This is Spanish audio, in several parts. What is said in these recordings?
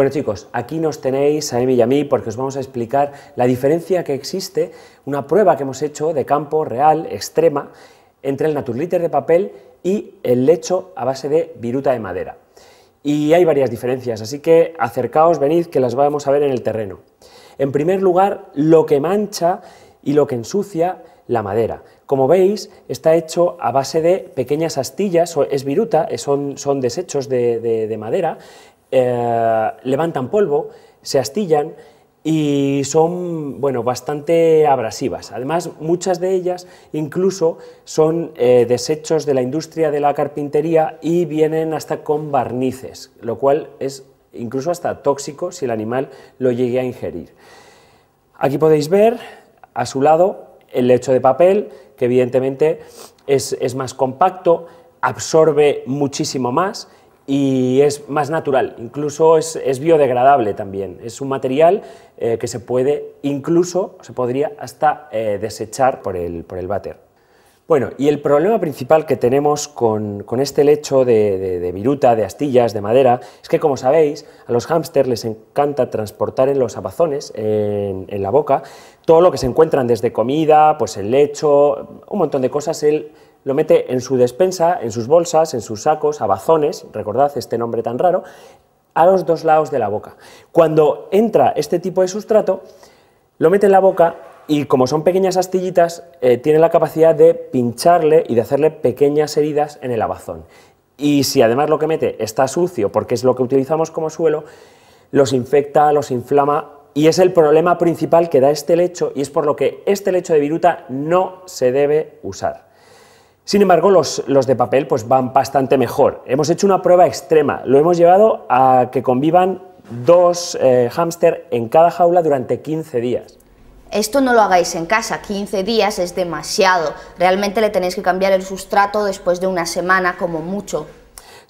Bueno chicos, aquí nos tenéis a Emi y a mí porque os vamos a explicar la diferencia que existe, una prueba que hemos hecho de campo real, extrema, entre el naturliter de papel y el lecho a base de viruta de madera. Y hay varias diferencias, así que acercaos, venid, que las vamos a ver en el terreno. En primer lugar, lo que mancha y lo que ensucia la madera. Como veis, está hecho a base de pequeñas astillas, es viruta, son, son desechos de madera, eh, levantan polvo, se astillan y son bueno, bastante abrasivas. Además, muchas de ellas incluso son eh, desechos de la industria de la carpintería y vienen hasta con barnices, lo cual es incluso hasta tóxico si el animal lo llegue a ingerir. Aquí podéis ver a su lado el lecho de papel, que evidentemente es más compacto, absorbe muchísimo más y es más natural, incluso es, biodegradable también. Es un material eh, que se puede, incluso se podría hasta eh, desechar por el, por el váter. Bueno, y el problema principal que tenemos con, este lecho de, viruta, de astillas, de madera, es que como sabéis, a los hámsters les encanta transportar en los abazones, en, en la boca, todo lo que se encuentran desde comida, pues el lecho, un montón de cosas, el lo mete en su despensa, en sus bolsas, en sus sacos, abazones, recordad este nombre tan raro, a los dos lados de la boca. Cuando entra este tipo de sustrato, lo mete en la boca y como son pequeñas astillitas, eh, tiene la capacidad de pincharle y de hacerle pequeñas heridas en el abazón. Y si además lo que mete está sucio, porque es lo que utilizamos como suelo, los infecta, los inflama y es el problema principal que da este lecho y es por lo que este lecho de viruta no se debe usar. Sin embargo, los, de papel pues van bastante mejor. Hemos hecho una prueba extrema, lo hemos llevado a que convivan dos eh, hámster en cada jaula durante 15 días. Esto no lo hagáis en casa, 15 días es demasiado. Realmente le tenéis que cambiar el sustrato después de una semana como mucho.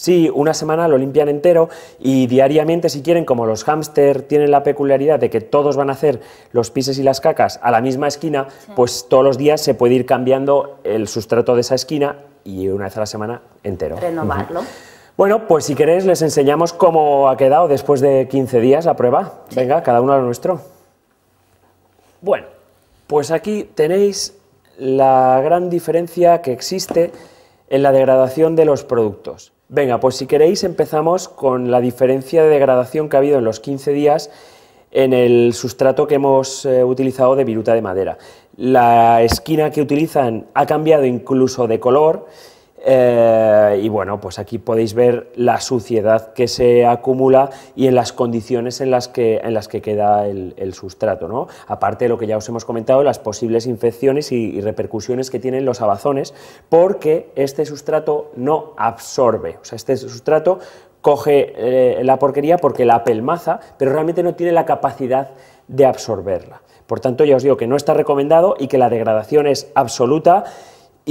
Sí, una semana lo limpian entero y diariamente, si quieren, como los hámster tienen la peculiaridad de que todos van a hacer los pises y las cacas a la misma esquina, pues todos los días se puede ir cambiando el sustrato de esa esquina y una vez a la semana entero. Renovarlo. Bueno, pues si queréis les enseñamos cómo ha quedado después de 15 días la prueba. Venga, cada uno a lo nuestro. Bueno, pues aquí tenéis la gran diferencia que existe en la degradación de los productos. Venga, pues si queréis empezamos con la diferencia de degradación que ha habido en los 15 días en el sustrato que hemos eh, utilizado de viruta de madera. La esquina que utilizan ha cambiado incluso de color eh, y bueno, pues aquí podéis ver la suciedad que se acumula y en las condiciones en las que, en las que queda el, sustrato. ¿no? Aparte de lo que ya os hemos comentado, las posibles infecciones y, repercusiones que tienen los abazones, porque este sustrato no absorbe. O sea, este sustrato coge eh, la porquería porque la pelmaza, pero realmente no tiene la capacidad de absorberla. Por tanto, ya os digo que no está recomendado y que la degradación es absoluta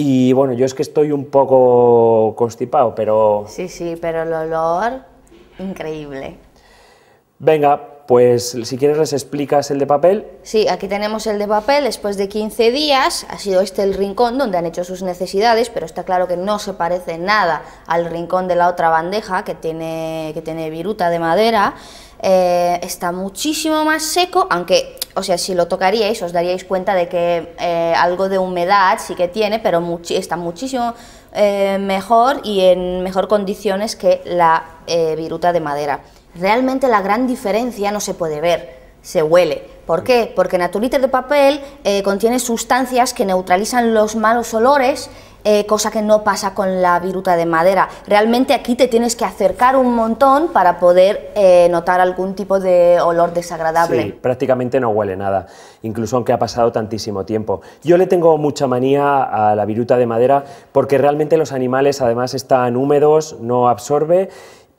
y bueno, yo es que estoy un poco constipado, pero... Sí, sí, pero el olor, increíble. Venga, pues si quieres les explicas el de papel. Sí, aquí tenemos el de papel. Después de 15 días ha sido este el rincón donde han hecho sus necesidades, pero está claro que no se parece nada al rincón de la otra bandeja que tiene, que tiene viruta de madera. Eh, está muchísimo más seco, aunque o sea, si lo tocaríais os daríais cuenta de que eh, algo de humedad sí que tiene, pero está muchísimo eh, mejor y en mejor condiciones que la eh, viruta de madera. Realmente la gran diferencia no se puede ver, se huele. ¿Por qué? Porque naturite de papel contiene sustancias que neutralizan los malos olores eh, cosa que no pasa con la viruta de madera. Realmente aquí te tienes que acercar un montón para poder eh, notar algún tipo de olor desagradable. Sí, prácticamente no huele nada, incluso aunque ha pasado tantísimo tiempo. Yo le tengo mucha manía a la viruta de madera porque realmente los animales además están húmedos, no absorbe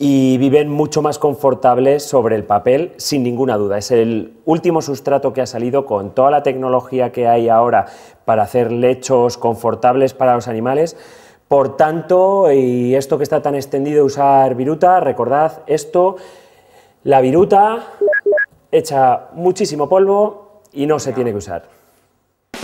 y viven mucho más confortables sobre el papel, sin ninguna duda. Es el último sustrato que ha salido con toda la tecnología que hay ahora para hacer lechos confortables para los animales. Por tanto, y esto que está tan extendido usar viruta, recordad esto, la viruta echa muchísimo polvo y no se tiene que usar.